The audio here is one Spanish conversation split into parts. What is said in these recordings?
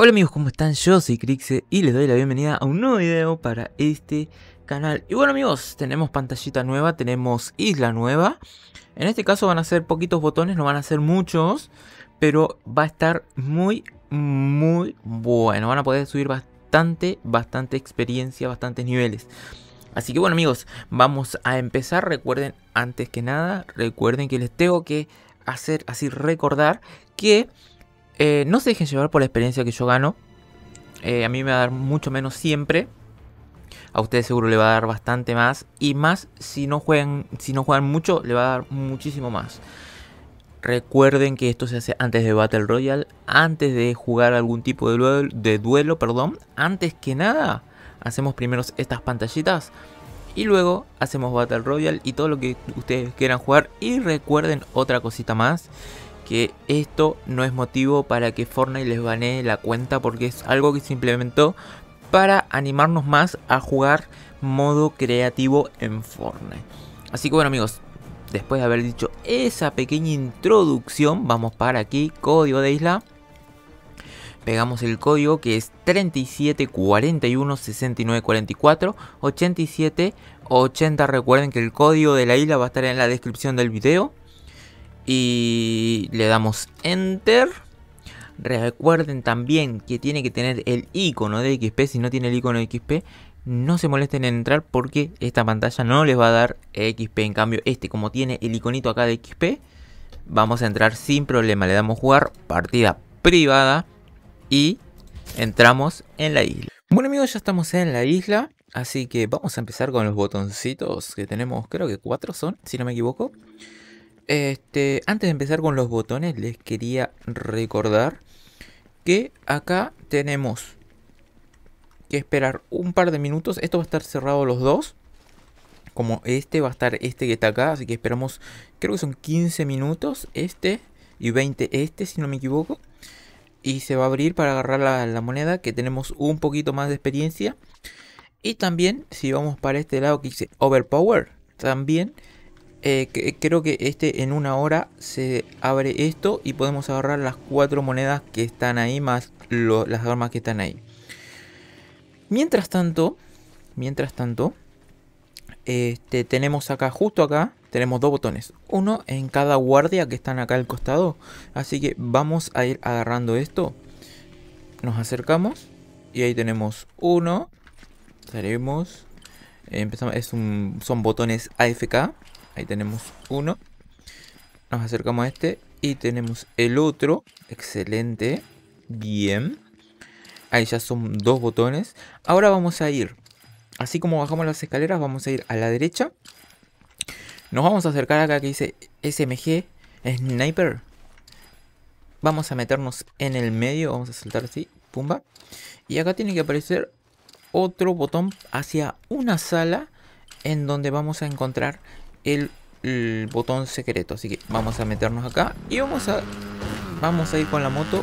Hola amigos, ¿cómo están? Yo soy Crixe y les doy la bienvenida a un nuevo video para este canal. Y bueno amigos, tenemos pantallita nueva, tenemos isla nueva. En este caso van a ser poquitos botones, no van a ser muchos, pero va a estar muy, muy bueno. Van a poder subir bastante, bastante experiencia, bastantes niveles. Así que bueno amigos, vamos a empezar. Recuerden, antes que nada, recuerden que les tengo que hacer así recordar que eh, no se dejen llevar por la experiencia que yo gano. Eh, a mí me va a dar mucho menos siempre. A ustedes seguro le va a dar bastante más. Y más si no juegan, si no juegan mucho, le va a dar muchísimo más. Recuerden que esto se hace antes de Battle Royale, antes de jugar algún tipo de duelo, de duelo perdón. Antes que nada, hacemos primero estas pantallitas y luego hacemos Battle Royale y todo lo que ustedes quieran jugar. Y recuerden otra cosita más, que esto no es motivo para que Fortnite les banee la cuenta porque es algo que se implementó para animarnos más a jugar modo creativo en Fortnite. Así que bueno amigos, después de haber dicho esa pequeña introducción, vamos para aquí, código de isla. Pegamos el código que es 6944 8780. Recuerden que el código de la isla va a estar en la descripción del video y le damos enter. Recuerden también que tiene que tener el icono de XP. Si no tiene el icono de XP, no se molesten en entrar porque esta pantalla no les va a dar XP. En cambio, este como tiene el iconito acá de XP, vamos a entrar sin problema. Le damos jugar partida privada y entramos en la isla. Bueno amigos, ya estamos en la isla. Así que vamos a empezar con los botoncitos que tenemos, creo que cuatro son, si no me equivoco. Este, antes de empezar con los botones, les quería recordar que acá tenemos que esperar un par de minutos. Esto va a estar cerrado los dos. Como este, va a estar este que está acá. Así que esperamos, creo que son 15 minutos este y 20 este, si no me equivoco. Y se va a abrir para agarrar la, moneda, que tenemos un poquito más de experiencia. Y también, si vamos para este lado que dice Overpower, también eh, eh, creo que este en una hora se abre esto y podemos agarrar las cuatro monedas que están ahí más las armas que están ahí. Mientras tanto, mientras tanto, este, tenemos acá, justo acá, tenemos dos botones. Uno en cada guardia que están acá al costado. Así que vamos a ir agarrando esto. Nos acercamos y ahí tenemos uno. Salimos. Empezamos, son botones AFK Ahí tenemos uno. Nos acercamos a este. Y tenemos el otro. Excelente. Bien. Ahí ya son dos botones. Ahora vamos a ir. Así como bajamos las escaleras, vamos a ir a la derecha. Nos vamos a acercar acá que dice SMG Sniper. Vamos a meternos en el medio. Vamos a saltar así. Pumba. Y acá tiene que aparecer otro botón hacia una sala en donde vamos a encontrar el, botón secreto. Así que vamos a meternos acá y vamos a, vamos a ir con la moto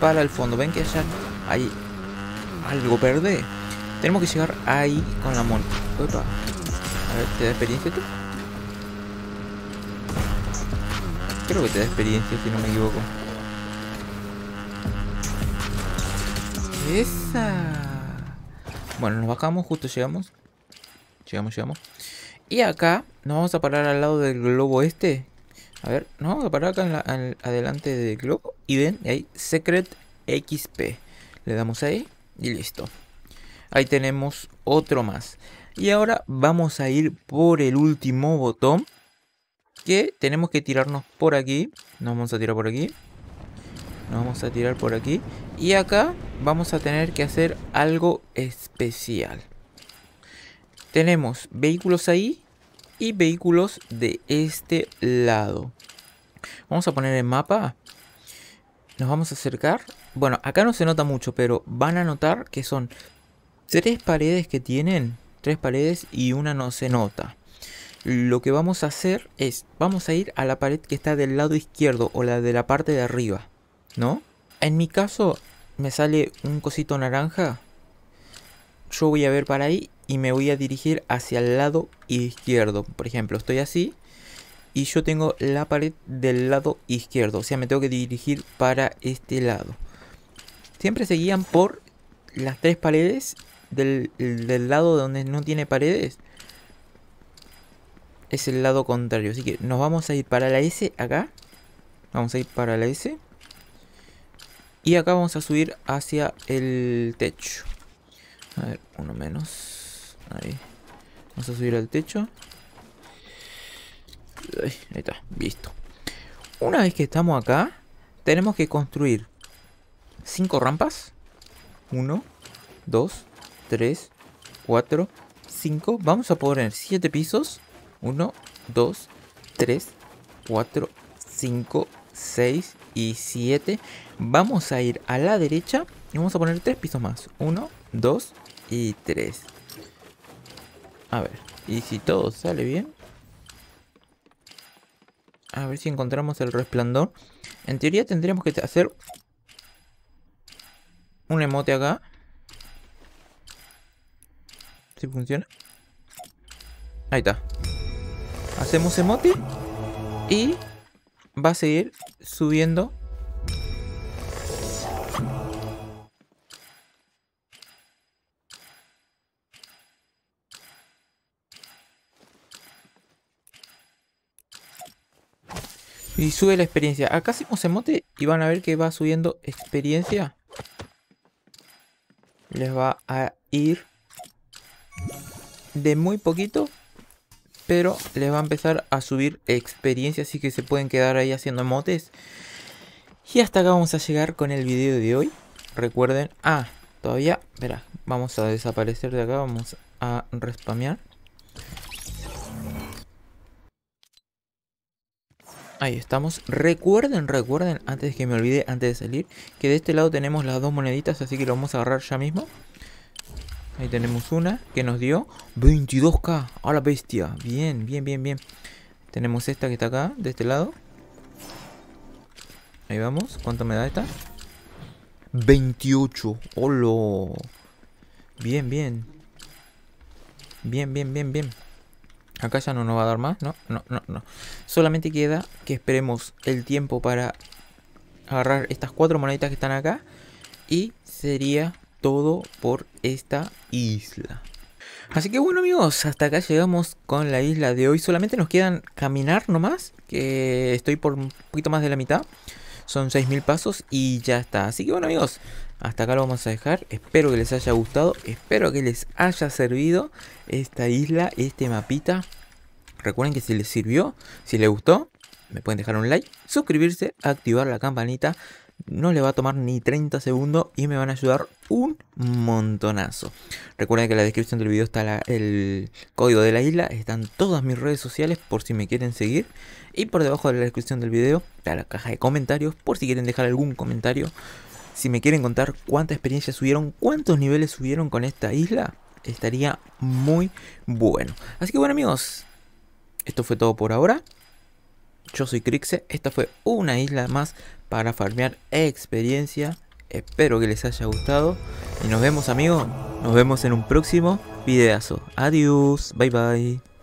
para el fondo. Ven que allá hay algo verde. Tenemos que llegar ahí con la moto. A ver, ¿te da experiencia tú? Creo que te da experiencia si no me equivoco. Esa. Bueno, nos bajamos, justo llegamos. Llegamos, llegamos. Y acá nos vamos a parar al lado del globo este. A ver, nos vamos a parar acá adelante del globo. Y ven, ahí, Secret XP. Le damos ahí y listo. Ahí tenemos otro más. Y ahora vamos a ir por el último botón. Que tenemos que tirarnos por aquí. Nos vamos a tirar por aquí. Nos vamos a tirar por aquí. Y acá vamos a tener que hacer algo especial tenemos vehículos ahí y vehículos de este lado. Vamos a poner el mapa. Nos vamos a acercar. Bueno, acá no se nota mucho, pero van a notar que son tres paredes que tienen. Tres paredes y una no se nota. Lo que vamos a hacer es, vamos a ir a la pared que está del lado izquierdo o la de la parte de arriba. ¿No? En mi caso, me sale un cosito naranja. Yo voy a ver para ahí y me voy a dirigir hacia el lado izquierdo. Por ejemplo, estoy así y yo tengo la pared del lado izquierdo. O sea, me tengo que dirigir para este lado. Siempre seguían por las tres paredes del, del lado donde no tiene paredes. Es el lado contrario. Así que nos vamos a ir para la S acá. Vamos a ir para la S. Y acá vamos a subir hacia el techo. A ver, uno menos. Vamos a subir al techo. Ahí está, listo. Una vez que estamos acá, tenemos que construir 5 rampas. 1, 2, 3, 4, 5. Vamos a poner 7 pisos. 1, 2, 3, 4, 5, 6 y 7. Vamos a ir a la derecha y vamos a poner 3 pisos más. 1, 2 y 3. A ver, y si todo sale bien. A ver si encontramos el resplandor. En teoría tendríamos que hacer un emote acá. Si funciona. Ahí está. Hacemos emote y va a seguir subiendo Y sube la experiencia. Acá hacemos emote y van a ver que va subiendo experiencia. Les va a ir de muy poquito. Pero les va a empezar a subir experiencia. Así que se pueden quedar ahí haciendo emotes. Y hasta acá vamos a llegar con el video de hoy. Recuerden. Ah, todavía. Verá. Vamos a desaparecer de acá. Vamos a respamear. Ahí estamos. Recuerden, recuerden, antes que me olvide, antes de salir, que de este lado tenemos las dos moneditas, así que lo vamos a agarrar ya mismo. Ahí tenemos una que nos dio 22k a la bestia. Bien, bien, bien, bien. Tenemos esta que está acá, de este lado. Ahí vamos. ¿Cuánto me da esta? 28. ¡Holo! Bien, bien. Bien, bien, bien, bien. Acá ya no nos va a dar más, ¿no? No, no, no. Solamente queda que esperemos el tiempo para agarrar estas cuatro moneditas que están acá. Y sería todo por esta isla. Así que bueno amigos, hasta acá llegamos con la isla de hoy. Solamente nos quedan caminar nomás, que estoy por un poquito más de la mitad. Son 6.000 pasos y ya está. Así que bueno amigos, hasta acá lo vamos a dejar. Espero que les haya gustado. Espero que les haya servido esta isla, este mapita. Recuerden que si les sirvió, si les gustó, me pueden dejar un like, suscribirse, activar la campanita no le va a tomar ni 30 segundos y me van a ayudar un montonazo. Recuerden que en la descripción del video está el código de la isla. Están todas mis redes sociales por si me quieren seguir. Y por debajo de la descripción del video está la caja de comentarios por si quieren dejar algún comentario. Si me quieren contar cuánta experiencia subieron, cuántos niveles subieron con esta isla, estaría muy bueno. Así que bueno amigos, esto fue todo por ahora. Yo soy Crixe, esta fue una isla más para farmear experiencia. Espero que les haya gustado. Y nos vemos amigos, nos vemos en un próximo videazo. Adiós, bye bye.